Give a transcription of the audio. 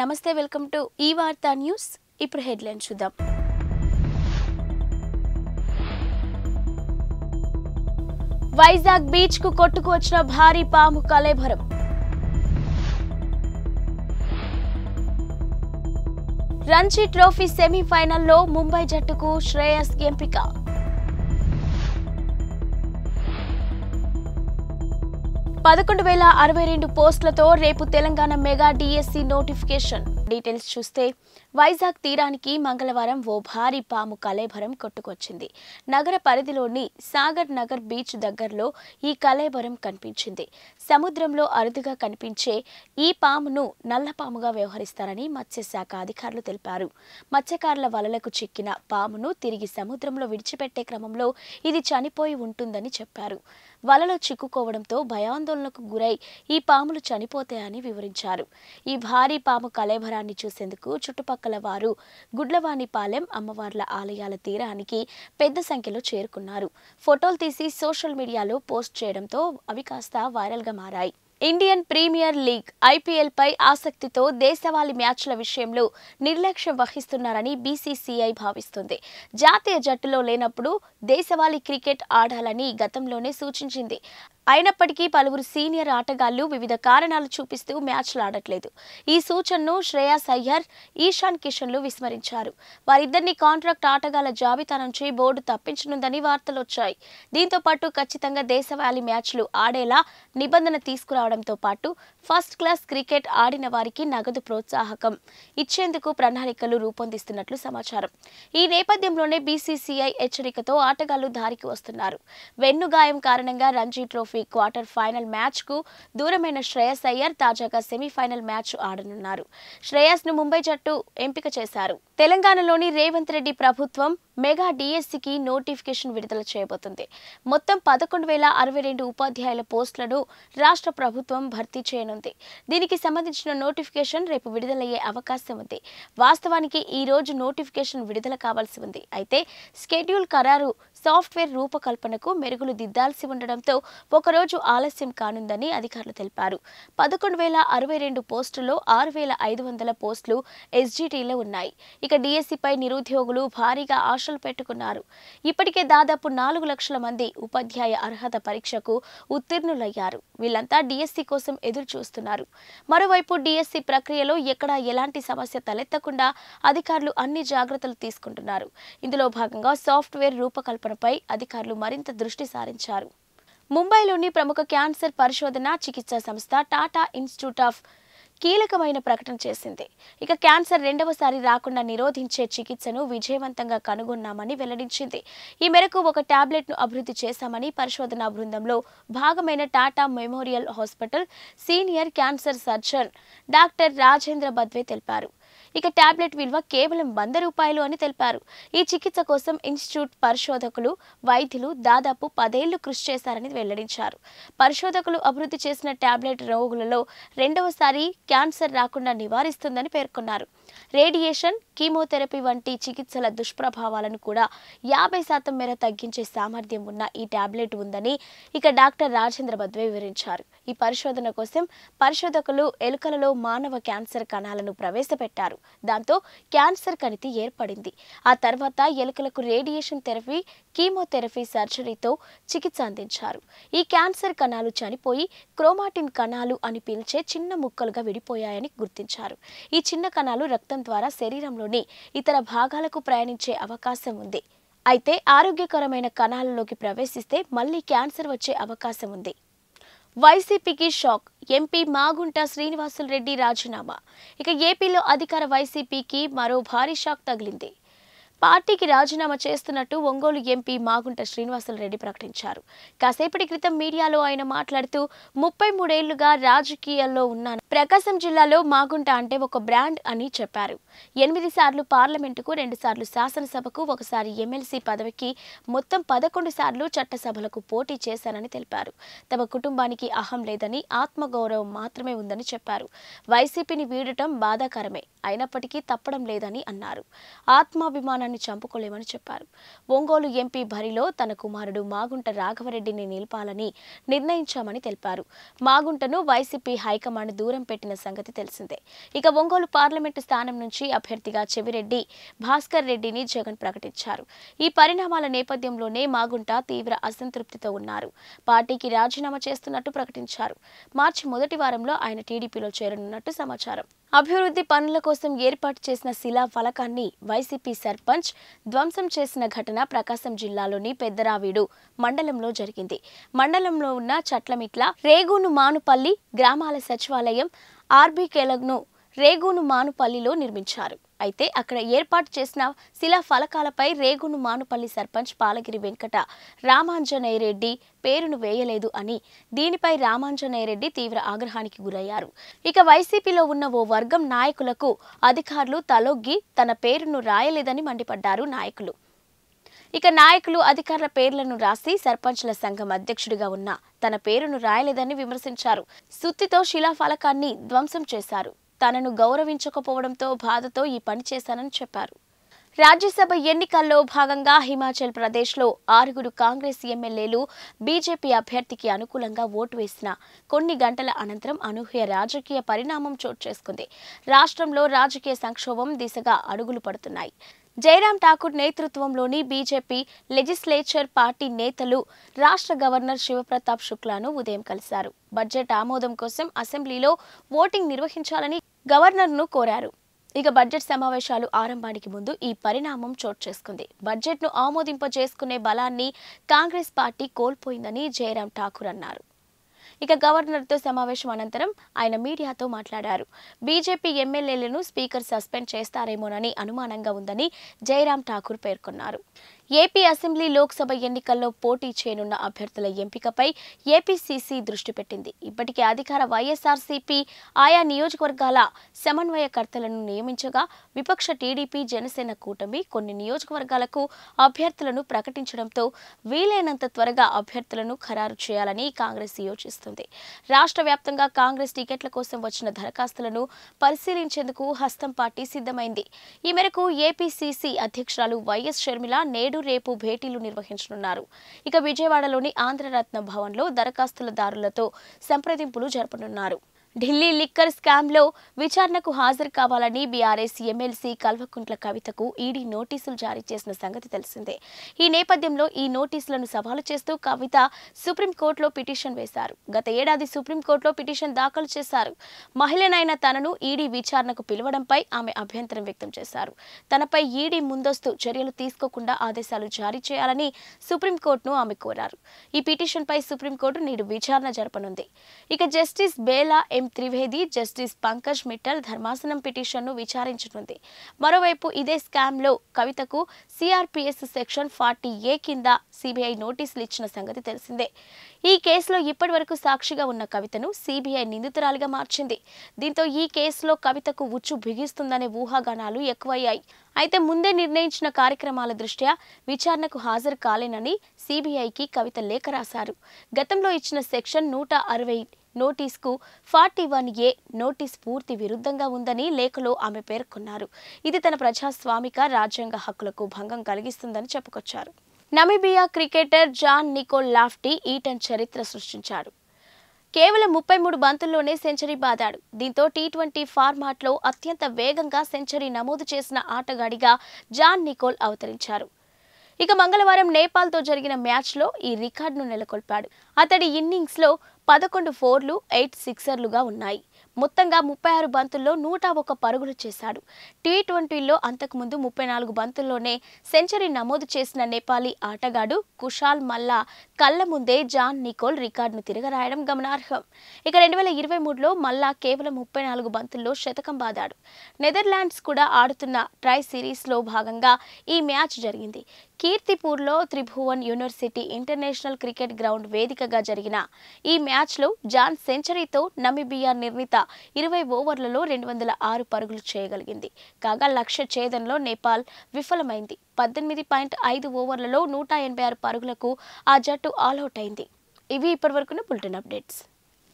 నమస్తే welcome to ఈ వార్తా న్యూస్ ఇప్పుడు హెడ్లైన్ చూద్దాం వైజాగ్ బీచ్ కు కొట్టుకు వచ్చిన భారీ పాము కలేభరం రంజీ ట్రోఫీ సెమీఫైనల్లో ముంబై జట్టుకు శ్రేయస్ ఎంపిక పదకొండు వేల అరవై రెండు పోస్టులతో రేపు Telangana mega DSC notification details చూస్తే వైజాగ్ తీరానికి మంగళవారం ఓ భారీ పాము కలేబరం కొట్టుకొచ్చింది నగర పరిధిలోని సాగర్ నగర్ బీచ్ దగ్గరలో ఈ కలేబరం కనిపించింది సముద్రంలో అరుదుగా కనిపించే ఈ పామును నల్లపాముగా వ్యవహరిస్తారని మత్స్యశాఖ అధికారులు తెలిపారు మత్స్యకారుల వలలకు చిక్కిన పామును తిరిగి సముద్రంలో విడిచిపెట్టే క్రమంలో ఇది చనిపోయి ఉంటుందని చెప్పారు వలలో చిక్కుకోవడంతో భయాందోళనకు గురై ఈ పాములు చనిపోతాయని వివరించారు ఈ భారీ పాము కలేబరాన్ని అమ్మవారాన్ని చూసేందుకు చుట్టుపక్కల వారు గుడ్లవాణిపాలెం అమ్మవార్ల ఆలయాల తీరానికి పెద్ద సంఖ్యలో చేరుకున్నారు ఫోటోలు తీసి సోషల్ మీడియాలో పోస్ట్ చేయడంతో అవి కాస్త వైరల్గా మారాయి ఇండియన్ ప్రీమియర్ లీగ్ ఐపీఎల్ పై ఆసక్తితో దేశవాళీ మ్యాచ్ల విషయంలో నిర్లక్ష్యం వహిస్తున్నారని బీసీసీఐ భావిస్తుంది జాతీయ జట్టులో లేనప్పుడు దేశవాళీ క్రికెట్ ఆడాలని గతంలోనే సూచించింది అయినప్పటికీ పలువురు సీనియర్ ఆటగాళ్లు వివిధ కారణాలు చూపిస్తూ మ్యాచ్లు ఆడట్లేదు ఈ సూచనను శ్రేయాస్ అయ్యర్ ఈశాన్ కిషన్లు విస్మరించారు వారిద్దరిని కాంట్రాక్ట్ ఆటగాళ్ల జాబితా నుంచి బోర్డు తప్పించనుందని వార్తలు వచ్చాయి దీంతో పాటు ఖచ్చితంగా దేశవాళీ మ్యాచ్లు ఆడేలా నిబంధన తీసుకురావడంతో పాటు ఫస్ట్ క్లాస్ క్రికెట్ ఆడిన వారికి నగదు ప్రోత్సాహకం ఇచ్చేందుకు ప్రణాళికలు రూపొందిస్తున్నట్లు సమాచారం ఈ నేపథ్యంలోనే బీసీసీఐ హెచ్చరికతో ఆటగాళ్లు దారికి వస్తున్నారు వెన్నుగాయం కారణంగా రంజీ ట్రోఫీ క్వార్టర్ ఫైనల్ మ్యాచ్కు దూరమైన శ్రేయస్ అయ్యర్ తాజాగా సెమీఫైనల్ మ్యాచ్ ఆడనున్నారు శ్రేయస్ను ముంబై జట్టు ఎంపిక చేశారు తెలంగాణలోని రేవంత్ రెడ్డి ప్రభుత్వం మెగా డిఎస్సికి నోటిఫికేషన్ విడుదల చేయబోతుంది మొత్తం పదకొండు వేల అరవై రెండు ఉపాధ్యాయుల పోస్టులను రాష్ట్ర ప్రభుత్వం భర్తీ చేయనుంది దీనికి సంబంధించిన నోటిఫికేషన్ రేపు విడుదలయ్యే అవకాశం ఉంది వాస్తవానికి ఈ రోజు నోటిఫికేషన్ విడుదల కావాల్సి ఉంది అయితే స్కెడ్యూల్ ఖరారు సాఫ్ట్వేర్ రూపకల్పనకు మెరుగులు దిద్దాల్సి ఉండడంతో ఒకరోజు ఆలస్యం కానుందని అధికారులు తెలిపారు పదకొండు వేల అరవై రెండు పోస్టుల్లో ఆరు వేల ఐదు వందల పోస్టులు ఎస్జీటీలో ఉన్నాయి ఇక డిఎస్సిపై నిరుద్యోగులు భారీగా ఆశలు పెట్టుకున్నారు ఇప్పటికే దాదాపు నాలుగు లక్షల మంది ఉపాధ్యాయ అర్హత పరీక్షకు ఉత్తీర్ణులయ్యారు వీళ్ళంతా డిఎస్సి కోసం ఎదురు చూస్తున్నారు మరోవైపు డిఎస్సి ప్రక్రియలో ఎక్కడా ఎలాంటి సమస్య తలెత్తకుండా అధికారులు అన్ని జాగ్రత్తలు తీసుకుంటున్నారు ఇందులో భాగంగా సాఫ్ట్వేర్ రూపకల్పన నిర్వహణపై అధికారులు మరింత దృష్టి సారించారు ముంబైలోని ప్రముఖ క్యాన్సర్ పరిశోధన చికిత్సా సంస్థ టాటా ఇన్స్టిట్యూట్ ఆఫ్ కీలకమైన ప్రకటన చేసింది ఇక క్యాన్సర్ రెండవసారి రాకుండా నిరోధించే చికిత్సను విజయవంతంగా కనుగొన్నామని వెల్లడించింది ఈ మేరకు ఒక ను అభివృద్ధి చేశామని పరిశోధనా బృందంలో భాగమైన Tata memorial hospital senior cancer surgeon doctor Rajendra Badwe తెలిపారు ఇక టాబ్లెట్ విలువ కేవలం వంద రూపాయలు అని తెలిపారు ఈ చికిత్స కోసం ఇన్స్టిట్యూట్ పరిశోధకులు వైద్యులు దాదాపు పదేళ్లు కృషి చేశారని వెల్లడించారు పరిశోధకులు అభివృద్ధి చేసిన టాబ్లెట్ రోగులలో రెండవసారి క్యాన్సర్ రాకుండా నివారిస్తుందని పేర్కొన్నారు రేడియేషన్ కీమోథెరపీ వంటి చికిత్సల దుష్ప్రభావాలను కూడా యాభై శాతం మేర తగ్గించే సామర్థ్యం ఉన్న ఈ టాబ్లెట్ ఉందని ఇక డాక్టర్ రాజేంద్ర బద్వే వివరించారు ఈ పరిశోధన కోసం పరిశోధకులు ఎలుకలలో మానవ క్యాన్సర్ కణాలను ప్రవేశపెట్టారు దాంతో క్యాన్సర్ కణితి ఏర్పడింది ఆ తర్వాత ఎలుకలకు రేడియేషన్ థెరపీ కీమోథెరపీ సర్జరీతో చికిత్స అందించారు ఈ క్యాన్సర్ కణాలు చనిపోయి క్రోమాటిన్ కణాలు అని పిలిచే చిన్న ముక్కలుగా విడిపోయాయని గుర్తించారు ఈ చిన్న కణాలు రక్త రక్తం ద్వారా శరీరంలోని ఇతర భాగాలకు ప్రయాణించే అవకాశం ఉంది అయితే ఆరోగ్యకరమైన కణాలలోకి ప్రవేశిస్తే మళ్లీ క్యాన్సర్ వచ్చే అవకాశం ఉంది వైసీపీకి షాక్ ఎంపీ మాగుంట శ్రీనివాసులు రెడ్డి రాజీనామా ఇక ఏపీలో అధికార వైసీపీకి మరో భారీ షాక్ తగిలింది పార్టీకి రాజీనామా చేస్తున్నట్టు ఒంగోలు ఎంపీ మాగుంట శ్రీనివాసులరెడ్డి ప్రకటించారు కాసేపటి క్రితం మీడియాలో ఆయన మాట్లాడుతూ ముప్పై మూడేళ్లుగా రాజకీయాల్లో ఉన్నాను ప్రకాశం జిల్లాలో మాగుంట అంటే ఒక బ్రాండ్ అని చెప్పారు ఎనిమిది సార్లు పార్లమెంటుకు రెండు సార్లు శాసనసభకు ఒకసారి ఎమ్మెల్సీ పదవికి మొత్తం పదకొండు సార్లు చట్టసభలకు పోటీ చేశానని తెలిపారు తమ కుటుంబానికి అహం లేదని ఆత్మగౌరవం మాత్రమే ఉందని చెప్పారు వైసీపీని వీడటం బాధాకరమే అయినప్పటికీ తప్పడం లేదని అన్నారు ఆత్మాభిమానం చట్టాన్ని చంపుకోలేమని చెప్పారు ఒంగోలు ఎంపీ భరిలో తన కుమారుడు మాగుంట రాఘవరెడ్డిని నిలపాలని నిర్ణయించామని తెలిపారు మాగుంటను వైసీపీ హైకమాండ్ దూరం పెట్టిన సంగతి తెలిసిందే ఇక ఒంగోలు పార్లమెంటు స్థానం నుంచి అభ్యర్థిగా చెవిరెడ్డి భాస్కర్ రెడ్డిని జగన్ ప్రకటించారు ఈ పరిణామాల నేపథ్యంలోనే మాగుంట తీవ్ర అసంతృప్తితో ఉన్నారు పార్టీకి రాజీనామా చేస్తున్నట్టు ప్రకటించారు మార్చి మొదటి వారంలో ఆయన టీడీపీలో చేరనున్నట్టు సమాచారం అభివృద్ధి పనుల కోసం ఏర్పాటు చేసిన శిలా ఫలకాన్ని వైసీపీ సర్పంచ్ ధ్వంసం చేసిన ఘటన ప్రకాశం జిల్లాలోని పెద్దరావీడు మండలంలో జరిగింది మండలంలో ఉన్న చట్లమిట్ల రేగును మానుపల్లి గ్రామాల సచివాలయం ఆర్బీకేలగ్ను రేగూను రేగును మానుపల్లిలో నిర్మించారు అయితే అక్కడ ఏర్పాటు చేసిన శిలా ఫలకాలపై రేగును మానుపల్లి సర్పంచ్ పాలగిరి వెంకట రామాంజనేయరెడ్డి పేరును వేయలేదు అని దీనిపై రామాంజనేయరెడ్డి తీవ్ర ఆగ్రహానికి గురయ్యారు ఇక వైసీపీలో ఉన్న ఓ వర్గం నాయకులకు అధికారులు తలొగ్గి తన పేరును రాయలేదని మండిపడ్డారు నాయకులు ఇక నాయకులు అధికారుల పేర్లను రాసి సర్పంచ్ల సంఘం అధ్యక్షుడిగా ఉన్న తన పేరును రాయలేదని విమర్శించారు సుత్తితో శిలాఫలకాన్ని ధ్వంసం చేశారు తనను గౌరవించకపోవడంతో బాధతో ఈ పని చేశానని చెప్పారు రాజ్యసభ ఎన్నికల్లో భాగంగా హిమాచల్ ప్రదేశ్లో ఆరుగురు కాంగ్రెస్ ఎమ్మెల్యేలు బీజేపీ అభ్యర్థికి అనుకూలంగా ఓటు వేసిన కొన్ని గంటల అనంతరం అనూహ్య రాజకీయ పరిణామం చోటు చేసుకుంది రాష్ట్రంలో రాజకీయ సంక్షోభం దిశగా అడుగులు పడుతున్నాయి జయరాం ఠాకూర్ నేతృత్వంలోని బీజేపీ లెజిస్లేచర్ పార్టీ నేతలు రాష్ట్ర గవర్నర్ శివప్రతాప్ శుక్లాను ఉదయం కలిశారు బడ్జెట్ ఆమోదం కోసం అసెంబ్లీలో ఓటింగ్ నిర్వహించాలని గవర్నర్ను కోరారు ఇక బడ్జెట్ సమావేశాలు ఆరంభానికి ముందు ఈ పరిణామం చోటు చేసుకుంది బడ్జెట్ను ఆమోదింపజేసుకునే బలాన్ని కాంగ్రెస్ పార్టీ కోల్పోయిందని జయరాం ఠాకూర్ అన్నారు ఇక గవర్నర్తో సమావేశం అనంతరం ఆయన మీడియాతో మాట్లాడారు బీజేపీ ఎమ్మెల్యేలను స్పీకర్ సస్పెండ్ చేస్తారేమోనని అనుమానంగా ఉందని జయరాం ఠాకూర్ పేర్కొన్నారు ఏపీ అసెంబ్లీ లోక్సభ ఎన్నికల్లో పోటీ చేయనున్న అభ్యర్థుల ఎంపికపై ఏపీసీసీ దృష్టి పెట్టింది ఇప్పటికే అధికార వైఎస్ఆర్సీపీ ఆయా నియోజకవర్గాల సమన్వయకర్తలను నియమించగా విపక్ష టీడీపీ జనసేన కూటమి కొన్ని నియోజకవర్గాలకు అభ్యర్థులను ప్రకటించడంతో వీలైనంత త్వరగా అభ్యర్థులను ఖరారు చేయాలని కాంగ్రెస్ యోచిస్తుంది రాష్ట్ర వ్యాప్తంగా కాంగ్రెస్ టికెట్ల కోసం వచ్చిన దరఖాస్తులను పరిశీలించేందుకు హస్తం పార్టీ సిద్ధమైంది ఈ మేరకు ఏపీసీసీ అధ్యక్షురాలు వైఎస్ షర్మిల నేడు రేపు భేటీలు నిర్వహించనున్నారు ఇక విజయవాడలోని ఆంధ్రరత్న భవన్లో దరఖాస్తుల దారులతో సంప్రదింపులు జరపనున్నారు ఢిల్లీ లిక్కర్ స్కామ్లో విచారణకు హాజరు కావాలని బీఆర్ఎస్ ఎమ్మెల్సీ కల్వకుంట్ల కవితకు ఈడీ నోటీసులు జారీ చేసిన సంగతి తెలిసిందే ఈ నేపథ్యంలో ఈ నోటీసులను సవాలు చేస్తూ కవిత సుప్రీంకోర్టులో పిటిషన్ వేశారు గత ఏడాది సుప్రీంకోర్టులో పిటిషన్ దాఖలు చేశారు మహిళనైన తనను ఈడీ విచారణకు పిలవడంపై ఆమె అభ్యంతరం వ్యక్తం చేశారు తనపై ఈడీ ముందస్తు చర్యలు తీసుకోకుండా ఆదేశాలు జారీ చేయాలని సుప్రీంకోర్టును ఆమె కోరారు ఈ పిటిషన్పై సుప్రీంకోర్టు నేడు విచారణ జరపనుంది ఇక justice Bela M Trivedi justice Pankaj Mittal ధర్మాసనం పిటిషన్ను విచారించనుంది మరోవైపు ఇదే స్కామ్లో కవితకు సిఆర్పిఎస్ సెక్షన్ ఫార్టీ ఏ కింద సిబిఐ నోటీసులు ఇచ్చిన సంగతి తెలిసిందే ఈ కేసులో ఇప్పటివరకు సాక్షిగా ఉన్న కవితను సిబిఐ నిందితురాలిగా మార్చింది దీంతో ఈ కేసులో కవితకు ఉచ్చు బిగిస్తుందనే ఊహాగానాలు ఎక్కువయ్యాయి అయితే ముందే నిర్ణయించిన కార్యక్రమాల దృష్ట్యా విచారణకు హాజరు కాలేనని సిబిఐకి కవిత లేఖ రాశారు గతంలో ఇచ్చిన సెక్షన్ నూట అరవై నోటీస్కు ఫార్టీ వన్ ఏ నోటీస్ పూర్తి విరుద్ధంగా ఉందని లేఖలో ఆమె పేర్కొన్నారు ఇది తన ప్రజాస్వామిక రాజ్యాంగ హక్కులకు భంగం కలిగిస్తుందని చెప్పుకొచ్చారు Namibia cricketer John Nicol Loftie Eaton చరిత్ర సృష్టించాడు కేవలం ముప్పై మూడు బంతుల్లోనే సెంచరీ బాదాడు దీంతో టీ ట్వంటీ ఫార్మాట్లో అత్యంత వేగంగా సెంచరీ నమోదు చేసిన ఆటగాడిగా జాన్ నికోల్ అవతరించారు ఇక మంగళవారం నేపాల్తో జరిగిన మ్యాచ్లో ఈ రికార్డును నెలకొల్పాడు అతడి ఇన్నింగ్స్లో పదకొండు ఫోర్లు ఎయిట్ సిక్సర్లుగా ఉన్నాయి మొత్తంగా ముప్పై ఆరు బంతుల్లో నూట ఒక పరుగులు చేశాడు టీ ట్వంటీలో అంతకుముందు ముప్పై నాలుగు బంతుల్లోనే సెంచరీ నమోదు చేసిన నేపాలీ ఆటగాడు కుషాల్ మల్లా కళ్ళ ముందే జాన్ నికోల్ రికార్డును తిరగరాయడం గమనార్హం ఇక రెండు వేల ఇరవై మూడులో మల్లా కేవలం ముప్పై నాలుగు బంతుల్లో శతకం బాదాడు నెదర్లాండ్స్ కూడా ఆడుతున్న ట్రై సిరీస్లో భాగంగా ఈ మ్యాచ్ జరిగింది కీర్తిపూర్లో Tribhuvan university international cricket ground వేదికగా జరిగిన ఈ మ్యాచ్లో జాన్ సెంచరీతో నమిబియా నిర్మిత ఇరవై ఓవర్లలో రెండు వందల ఆరు పరుగులు చేయగలిగింది కాగా లక్ష్య ఛేదంలో నేపాల్ విఫలమైంది పద్దెనిమిది పాయింట్ ఐదు ఓవర్లలో నూట ఎనభై ఆరు పరుగులకు ఆ జట్టు ఆల్అౌట్ అయింది ఇవి ఇప్పటివరకున్న బులెటిన్ అప్డేట్స్